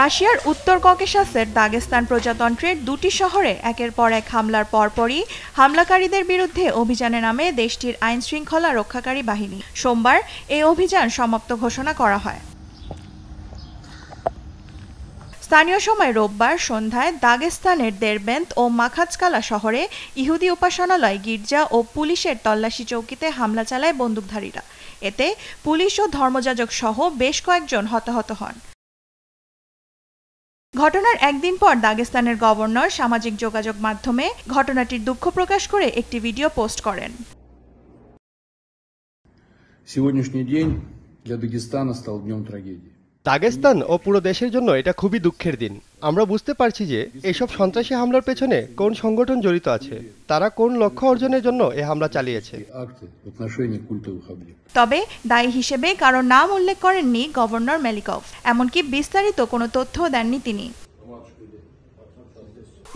রাশিয়ার উত্তর ককেশাসের দাগেস্তান প্রজাতন্ত্রের দুটি শহরে একের পর এক হামলার পরপরই হামলাকারীদের বিরুদ্ধে অভিযানে নামে দেশটির আইন শৃঙ্খলা রক্ষাকারী বাহিনী সোমবার এই অভিযান সমাপ্ত ঘোষণা করা হয় স্থানীয় সময় রোববার সন্ধ্যায় দাগেস্তানের দেরবেন্ত ও মাখাজকালা শহরে ইহুদি উপাসনালয় গির্জা ও পুলিশের তল্লাশি চৌকিতে হামলা চালায় বন্দুকধারীরা এতে পুলিশ ও ধর্মযাজক সহ বেশ কয়েকজন হতাহত হন ঘটনার একদিন পর দাগেস্তানের গভর্নর সামাজিক যোগাযোগ মাধ্যমে ঘটনাটির দুঃখ প্রকাশ করে একটি ভিডিও পোস্ট করেন দাগেস্তান ও পুরো দেশের জন্য এটা খুবই দুঃখের দিন আমরা বুঝতে পারছি যে এসব সন্ত্রাসী হামলার পেছনে কোন সংগঠন জড়িত আছে তারা কোন লক্ষ্য অর্জনের জন্য এ হামলা চালিয়েছে তবে দায়ী হিসেবে কারো নাম উল্লেখ করেননি গভর্নর মেলিকফ এমনকি বিস্তারিত কোনো তথ্য দেননি তিনি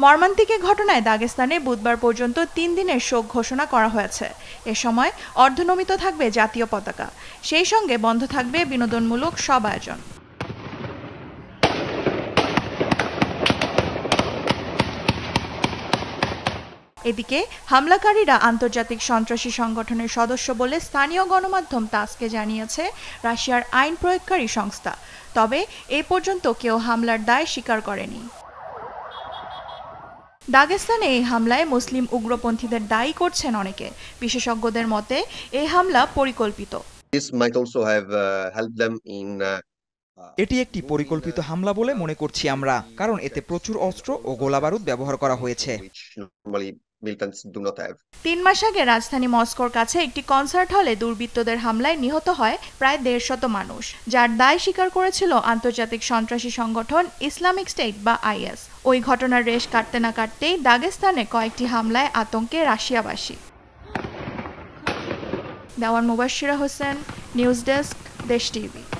মর্মান্তিকে ঘটনায় দাগেস্তানে বুধবার পর্যন্ত তিন দিনের শোক ঘোষণা করা হয়েছে এ সময় অর্ধনমিত থাকবে জাতীয় পতাকা সেই সঙ্গে বন্ধ থাকবে বিনোদনমূলক সব আয়োজন এদিকে হামলাকারীরা আন্তর্জাতিক সন্ত্রাসী সংগঠনের সদস্য বলে স্থানীয় গণমাধ্যম তাসকে জানিয়েছে রাশিয়ার আইন প্রয়োগকারী সংস্থা তবে এ পর্যন্ত কেউ হামলার দায় স্বীকার করেনি দাগেস্তানে এই হামলায় মুসলিম উগ্রপন্থীদের দায়ী করছেন অনেকে বিশেষজ্ঞদের মতে এই হামলা পরিকল্পিত uh, uh, uh, এটি একটি পরিকল্পিত হামলা বলে মনে করছি আমরা কারণ এতে প্রচুর অস্ত্র ও গোলাবারুদ ব্যবহার করা হয়েছে militants do তিন মাস আগে রাজধানী মস্কোর কাছে একটি কনসার্ট হলে দুর্বৃত্তদের হামলায় নিহত হয় প্রায় দেড়শত মানুষ যার দায় স্বীকার করেছিল আন্তর্জাতিক সন্ত্রাসী সংগঠন ইসলামিক স্টেট বা আইএস ওই ঘটনার রেশ কাটতে না কাটতেই দাগেস্তানে কয়েকটি হামলায় আতঙ্কে রাশিয়াবাসী Dewan Mubashira Hossain news desk Desh TV